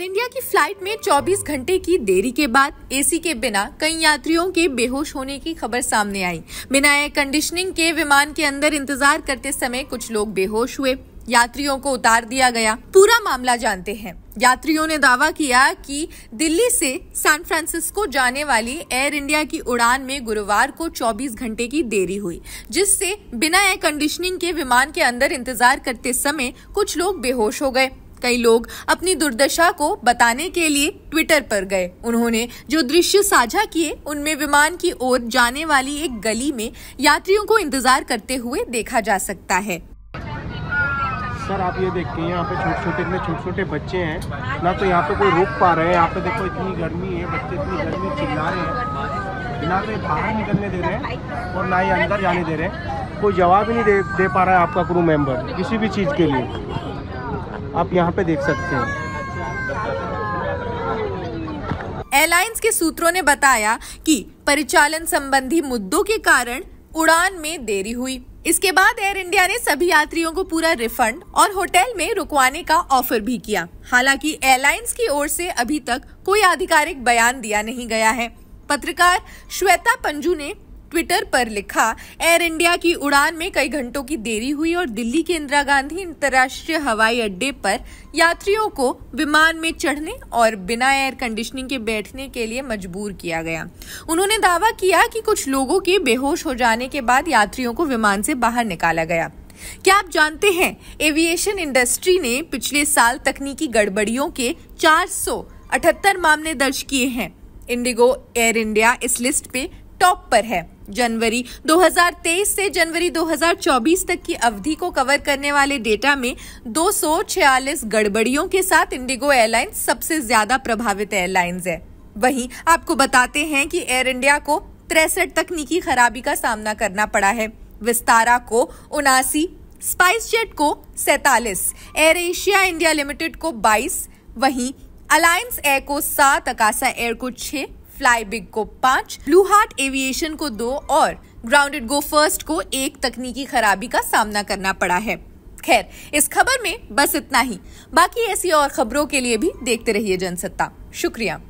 air India की flight में 24 घंटे की देरी के बाद एसी के बिना कई यात्रियों के बेहोश होने की खबर सामने आई बिना एयर कंडीशनिंग के विमान के अंदर इंतजार करते समय कुछ लोग बेहोश हुए यात्रियों को उतार दिया गया पूरा मामला जानते हैं यात्रियों ने दावा किया कि दिल्ली से सैन फ्रांसिस्को जाने वाली एयर इंडिया की उड़ान में गुरुवार को 24 घंटे की देरी हुई जिससे बिना एयर कंडीशनिंग के विमान के अंदर इंतजार करते समय कुछ लोग बेहोश हो गए कई लोग अपनी दुर्दशा को बताने के लिए ट्विटर पर गए उन्होंने जो दृश्य साझा किए उनमें विमान की ओर जाने वाली एक गली में यात्रियों को इंतजार करते हुए देखा जा सकता है सर आप ये देखते हैं यहाँ पे छोटे छोटे इतने छोटे छोटे बच्चे हैं ना तो यहाँ पे कोई रोक पा रहे हैं यहाँ पे देखो इतनी गर्मी है बच्चे इतनी गर्मी चिल्ला रहे हैं ना तो बाहर निकलने दे रहे हैं और ना ही अंदर जाने दे रहे हैं कोई जवाब ही नहीं दे, दे पा रहा है आपका क्रू मेंबर किसी भी चीज़ के लिए आप यहाँ पे देख सकते हैं एयरलाइंस के सूत्रों ने बताया कि परिचालन संबंधी मुद्दों के कारण उड़ान में देरी हुई इसके बाद एयर इंडिया ने सभी यात्रियों को पूरा रिफंड और होटल में रुकवाने का ऑफर भी किया हालांकि एयरलाइंस की ओर से अभी तक कोई आधिकारिक बयान दिया नहीं गया है पत्रकार श्वेता पंजू ने ट्विटर पर लिखा एयर इंडिया की उड़ान में कई घंटों की देरी हुई और दिल्ली के इंदिरा गांधी अंतर्राष्ट्रीय हवाई अड्डे पर यात्रियों को विमान में चढ़ने और बिना एयर कंडीशनिंग के बैठने के लिए मजबूर किया गया उन्होंने दावा किया कि कुछ लोगों के बेहोश हो जाने के बाद यात्रियों को विमान से बाहर निकाला गया क्या आप जानते हैं एविएशन इंडस्ट्री ने पिछले साल तकनीकी गड़बड़ियों के चार मामले दर्ज किए हैं इंडिगो एयर इंडिया इस लिस्ट पे टॉप पर है जनवरी 2023 से जनवरी 2024 तक की अवधि को कवर करने वाले डेटा में 246 गड़बड़ियों के साथ इंडिगो एयरलाइंस सबसे ज्यादा प्रभावित एयरलाइंस है वहीं आपको बताते हैं कि एयर इंडिया को तिरसठ तकनीकी खराबी का सामना करना पड़ा है विस्तारा को उनासी स्पाइस जेट को सैतालीस एयर एशिया इंडिया लिमिटेड को 22 वहीं अलायंस एयर को सात अकाशा एयर को छः फ्लाई बिग को पांच ब्लू हार्ट एविएशन को दो और ग्राउंडेड गो फर्स्ट को एक तकनीकी खराबी का सामना करना पड़ा है खैर इस खबर में बस इतना ही बाकी ऐसी और खबरों के लिए भी देखते रहिए जनसत्ता शुक्रिया